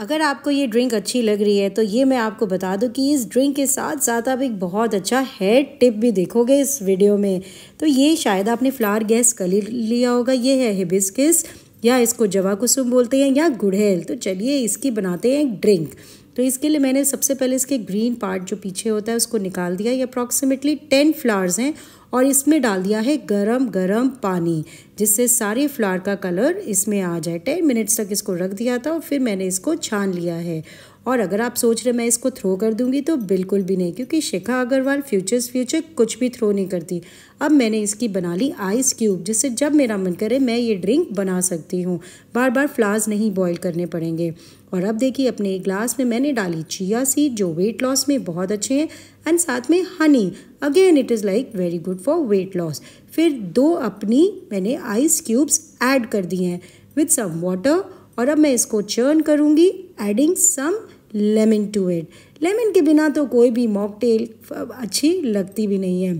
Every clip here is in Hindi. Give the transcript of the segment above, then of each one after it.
अगर आपको ये ड्रिंक अच्छी लग रही है तो ये मैं आपको बता दूं कि इस ड्रिंक के साथ साथ आप एक बहुत अच्छा हेयर टिप भी देखोगे इस वीडियो में तो ये शायद आपने फ्लावर गैस कर लिया होगा ये है हिबिस्किस या इसको जवा कुसुम बोलते हैं या गुड़हेल तो चलिए इसकी बनाते हैं एक ड्रिंक तो इसके लिए मैंने सबसे पहले इसके ग्रीन पार्ट जो पीछे होता है उसको निकाल दिया ये अप्रॉक्सीमेटली टेन फ्लावर्स हैं और इसमें डाल दिया है गरम गरम पानी जिससे सारे फ्लावर का कलर इसमें आ जाए टेन मिनट्स तक इसको रख दिया था और फिर मैंने इसको छान लिया है और अगर आप सोच रहे मैं इसको थ्रो कर दूंगी तो बिल्कुल भी नहीं क्योंकि शिखा अग्रवाल फ्यूचर्स फ्यूचर कुछ भी थ्रो नहीं करती अब मैंने इसकी बना ली आइस क्यूब जिससे जब मेरा मन करे मैं ये ड्रिंक बना सकती हूँ बार बार फ्लावर्स नहीं बॉईल करने पड़ेंगे और अब देखिए अपने एक ग्लास में मैंने डाली चिया सीड जो वेट लॉस में बहुत अच्छे हैं एंड साथ में honey again it is like very good for weight loss फिर दो अपनी मैंने आइस क्यूब्स ऐड कर दिए हैं विथ सम वाटर और अब मैं इसको चर्न करूँगी adding some lemon to it lemon के बिना तो कोई भी मॉकटेल अच्छी लगती भी नहीं है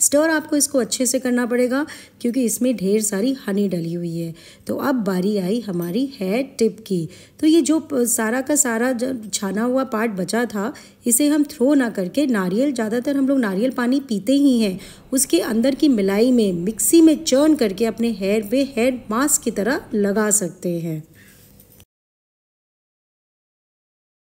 स्टर आपको इसको अच्छे से करना पड़ेगा क्योंकि इसमें ढेर सारी हनी डली हुई है तो अब बारी आई हमारी है टिप की तो ये जो सारा का सारा जब छाना हुआ पार्ट बचा था इसे हम थ्रो ना करके नारियल ज़्यादातर हम लोग नारियल पानी पीते ही हैं उसके अंदर की मिलाई में मिक्सी में चर्न करके अपने हेयर पे हेयर मास्क की तरह लगा सकते हैं